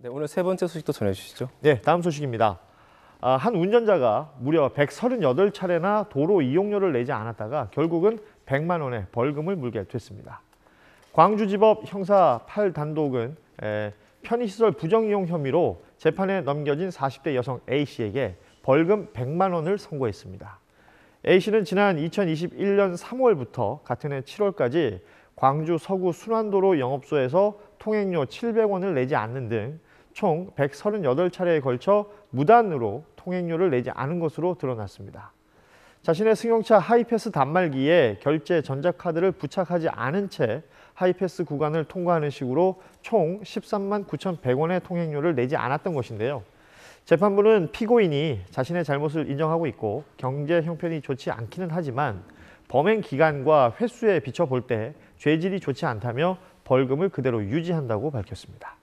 네, 오늘 세 번째 소식도 전해주시죠. 네, 다음 소식입니다. 아, 한 운전자가 무려 138차례나 도로 이용료를 내지 않았다가 결국은 100만 원의 벌금을 물게 됐습니다. 광주지법 형사 8단독은 에, 편의시설 부정이용 혐의로 재판에 넘겨진 40대 여성 A씨에게 벌금 100만 원을 선고했습니다. A씨는 지난 2021년 3월부터 같은 해 7월까지 광주 서구 순환도로 영업소에서 통행료 700원을 내지 않는 등총 138차례에 걸쳐 무단으로 통행료를 내지 않은 것으로 드러났습니다. 자신의 승용차 하이패스 단말기에 결제 전자카드를 부착하지 않은 채 하이패스 구간을 통과하는 식으로 총 13만 9,100원의 통행료를 내지 않았던 것인데요. 재판부는 피고인이 자신의 잘못을 인정하고 있고 경제 형편이 좋지 않기는 하지만 범행 기간과 횟수에 비춰볼 때 죄질이 좋지 않다며 벌금을 그대로 유지한다고 밝혔습니다.